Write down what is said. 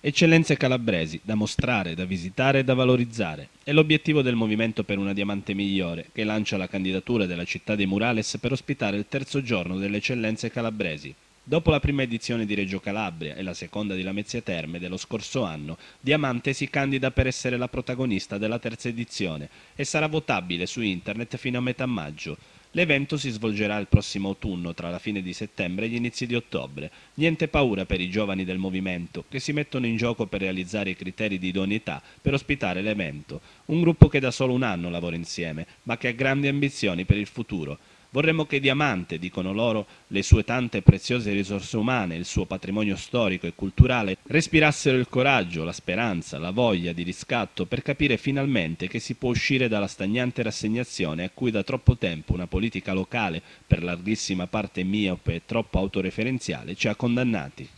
Eccellenze calabresi, da mostrare, da visitare e da valorizzare, è l'obiettivo del Movimento per una Diamante Migliore, che lancia la candidatura della città dei Murales per ospitare il terzo giorno delle eccellenze calabresi, Dopo la prima edizione di Reggio Calabria e la seconda di Lamezia Terme dello scorso anno, Diamante si candida per essere la protagonista della terza edizione e sarà votabile su internet fino a metà maggio. L'evento si svolgerà il prossimo autunno, tra la fine di settembre e gli inizi di ottobre. Niente paura per i giovani del movimento, che si mettono in gioco per realizzare i criteri di idoneità per ospitare l'evento. Un gruppo che da solo un anno lavora insieme, ma che ha grandi ambizioni per il futuro. Vorremmo che Diamante, dicono loro, le sue tante preziose risorse umane, il suo patrimonio storico e culturale, respirassero il coraggio, la speranza, la voglia di riscatto per capire finalmente che si può uscire dalla stagnante rassegnazione a cui da troppo tempo una politica locale, per larghissima parte miope e troppo autoreferenziale, ci ha condannati.